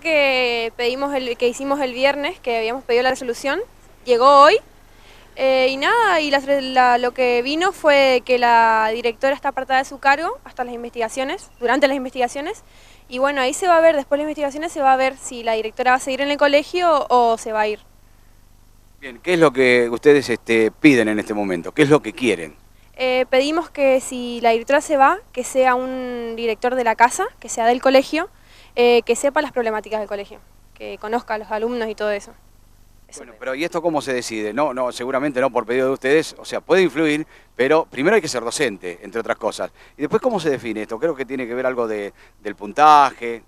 que pedimos el, que hicimos el viernes, que habíamos pedido la resolución, llegó hoy. Eh, y nada, y lo que vino fue que la directora está apartada de su cargo hasta las investigaciones, durante las investigaciones. Y bueno, ahí se va a ver, después de las investigaciones se va a ver si la directora va a seguir en el colegio o se va a ir. Bien, ¿qué es lo que ustedes este, piden en este momento? ¿Qué es lo que quieren? Eh, pedimos que si la directora se va, que sea un director de la casa, que sea del colegio, eh, que sepa las problemáticas del colegio, que conozca a los alumnos y todo eso. bueno, pero ¿y esto cómo se decide? No, no, seguramente no por pedido de ustedes, o sea, puede influir, pero primero hay que ser docente, entre otras cosas. Y después, ¿cómo se define esto? Creo que tiene que ver algo de, del puntaje.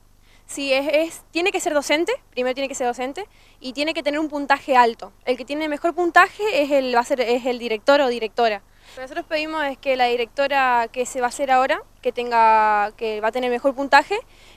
Sí, es, tiene que ser docente, primero tiene que ser docente, y tiene que tener un puntaje alto. El que tiene mejor puntaje es el, va a ser, es el director o directora nosotros pedimos es que la directora que se va a hacer ahora, que, tenga, que va a tener mejor puntaje,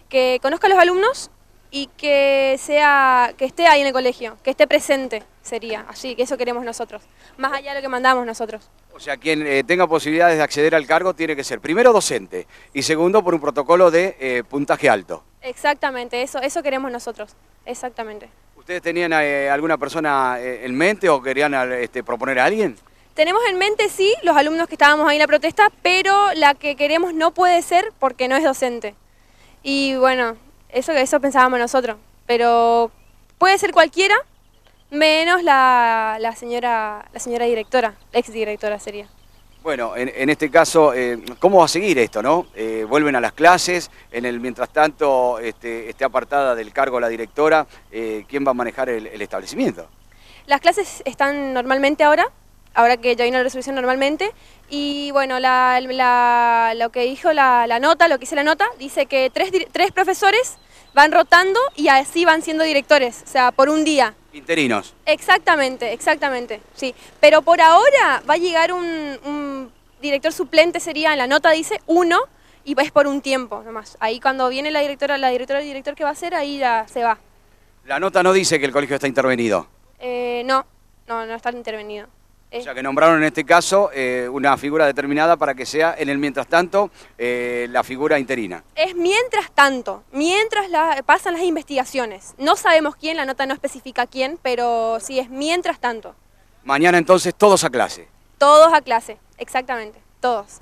que conozca a los alumnos y que, sea, que esté ahí en el colegio, que esté presente sería, así que eso queremos nosotros, más allá de lo que mandamos nosotros. O sea, quien eh, tenga posibilidades de acceder al cargo tiene que ser primero docente y segundo por un protocolo de eh, puntaje alto. Exactamente, eso, eso queremos nosotros, exactamente. ¿Ustedes tenían eh, alguna persona en mente o querían este, proponer a alguien? Tenemos en mente, sí, los alumnos que estábamos ahí en la protesta, pero la que queremos no puede ser porque no es docente. Y bueno, eso, eso pensábamos nosotros. Pero puede ser cualquiera, menos la, la señora, la señora directora, directora, sería. Bueno, en, este caso, eh, ¿cómo va a seguir esto, no? Eh, vuelven a las clases, en el mientras tanto este, esté apartada del cargo la directora, eh, ¿quién va a manejar el, establecimiento? Las clases están normalmente ahora, ahora que ya vino la resolución normalmente. Y bueno, la, lo que dijo la, nota, lo que hice la nota, dice que tres, tres profesores van rotando y así van siendo directores, o sea, por un día. Interinos. Exactamente, exactamente, sí. Pero por ahora va a llegar un, director suplente, sería, en la nota dice uno, y es por un tiempo nomás. Ahí cuando viene la directora, la directora, el director que va a ser, ahí ya se va. La nota no dice que el colegio está intervenido. Eh, no, no, no está intervenido. O sea, eh. que nombraron en este caso eh, una figura determinada para que sea en el mientras tanto eh, la figura interina. Es mientras tanto, mientras pasan las investigaciones. No sabemos quién, la nota no especifica quién, pero sí es mientras tanto. Mañana entonces todos a clase. Todos a clase, exactamente, todos.